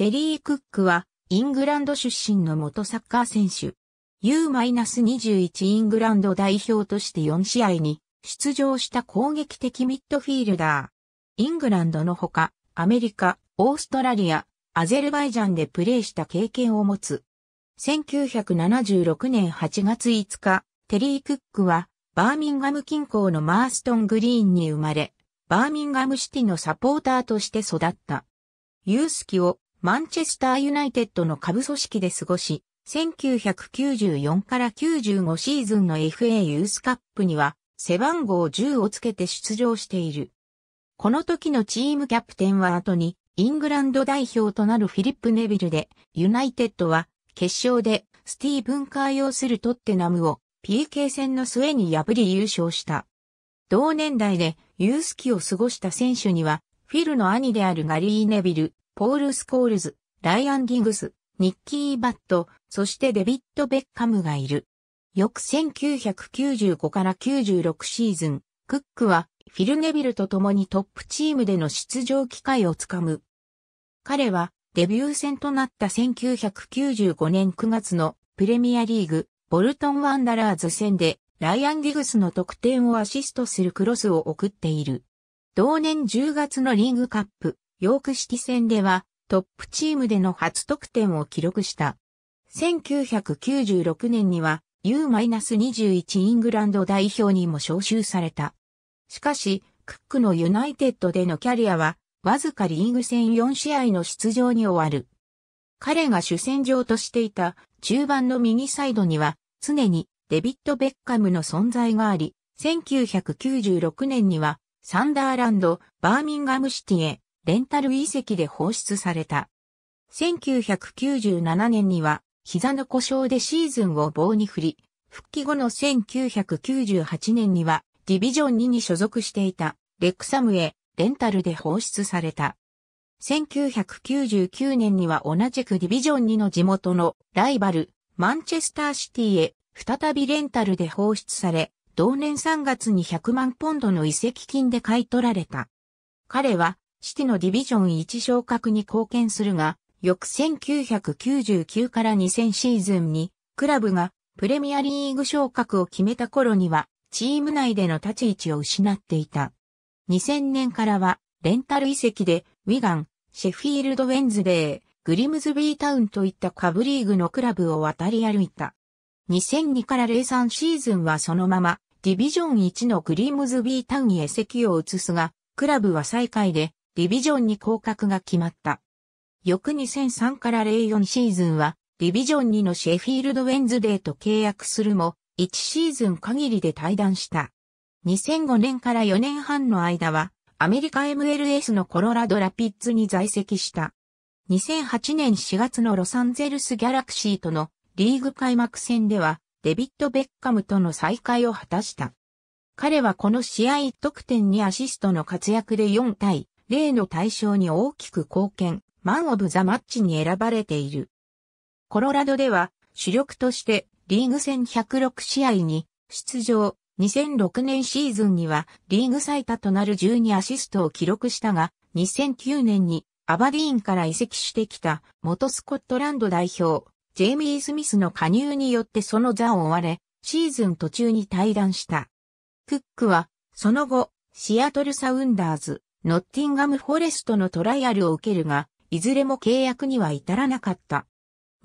テリー・クックは、イングランド出身の元サッカー選手。U-21 イングランド代表として4試合に出場した攻撃的ミッドフィールダー。イングランドのほか、アメリカ、オーストラリア、アゼルバイジャンでプレーした経験を持つ。1976年8月5日、テリー・クックは、バーミンガム近郊のマーストン・グリーンに生まれ、バーミンガムシティのサポーターとして育った。ユースキをマンチェスターユナイテッドの下部組織で過ごし、1994から95シーズンの FA ユースカップには背番号10をつけて出場している。この時のチームキャプテンは後にイングランド代表となるフィリップ・ネビルで、ユナイテッドは決勝でスティーブン・カー用するトッテナムを PK 戦の末に破り優勝した。同年代でユース期を過ごした選手には、フィルの兄であるガリー・ネビル、ポール・スコールズ、ライアン・ギグス、ニッキー・バット、そしてデビッド・ベッカムがいる。翌1995から96シーズン、クックはフィル・ネビルと共にトップチームでの出場機会をつかむ。彼はデビュー戦となった1995年9月のプレミアリーグ、ボルトン・ワンダラーズ戦でライアン・ギグスの得点をアシストするクロスを送っている。同年10月のリーグカップ、ヨーク式戦ではトップチームでの初得点を記録した。1996年には U-21 イングランド代表にも招集された。しかし、クックのユナイテッドでのキャリアは、わずかリーグ戦4試合の出場に終わる。彼が主戦場としていた中盤の右サイドには、常にデビッド・ベッカムの存在があり、1996年には、サンダーランド、バーミンガムシティへレンタル遺跡で放出された。1997年には、膝の故障でシーズンを棒に振り、復帰後の1998年には、ディビジョン2に所属していた、レクサムへ、レンタルで放出された。1999年には同じくディビジョン2の地元のライバル、マンチェスターシティへ、再びレンタルで放出され、同年3月に100万ポンドの遺跡金で買い取られた。彼は、シティのディビジョン1昇格に貢献するが、翌1999から2000シーズンに、クラブがプレミアリーグ昇格を決めた頃には、チーム内での立ち位置を失っていた。2000年からは、レンタル遺跡で、ウィガン、シェフィールド・ウェンズデー、グリムズビータウンといった下部リーグのクラブを渡り歩いた。2002から03シーズンはそのまま、ディビジョン1のグリムズビータウンへ席を移すが、クラブは最下位で、ディビジョンに降格が決まった。翌2003から04シーズンは、ディビジョン2のシェフィールド・ウェンズデーと契約するも、1シーズン限りで退団した。2005年から4年半の間は、アメリカ MLS のコロラドラピッツに在籍した。2008年4月のロサンゼルスギャラクシーとのリーグ開幕戦では、デビッド・ベッカムとの再会を果たした。彼はこの試合得点にアシストの活躍で4対例の対象に大きく貢献、マン・オブ・ザ・マッチに選ばれている。コロラドでは、主力としてリーグ戦106試合に出場、2006年シーズンにはリーグ最多となる12アシストを記録したが、2009年にアバディーンから移籍してきた元スコットランド代表、ジェイミー・スミスの加入によってその座を追われ、シーズン途中に退団した。クックは、その後、シアトル・サウンダーズ、ノッティンガム・フォレストのトライアルを受けるが、いずれも契約には至らなかった。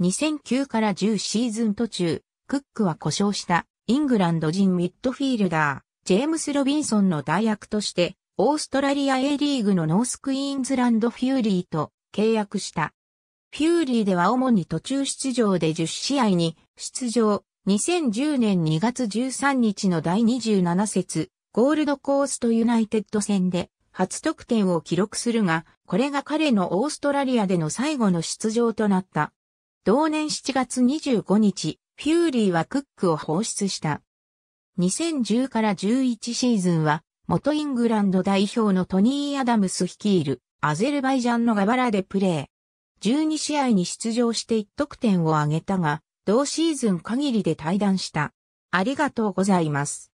2009から10シーズン途中、クックは故障したイングランド人ミッドフィールダー、ジェームス・ロビンソンの代役として、オーストラリア A リーグのノースクイーンズランド・フューリーと契約した。フューリーでは主に途中出場で10試合に出場、2010年2月13日の第27節、ゴールドコーストユナイテッド戦で初得点を記録するが、これが彼のオーストラリアでの最後の出場となった。同年7月25日、フューリーはクックを放出した。2010から11シーズンは、元イングランド代表のトニー・アダムス率いるアゼルバイジャンのガバラでプレー。12試合に出場して1得点を挙げたが、同シーズン限りで退団した。ありがとうございます。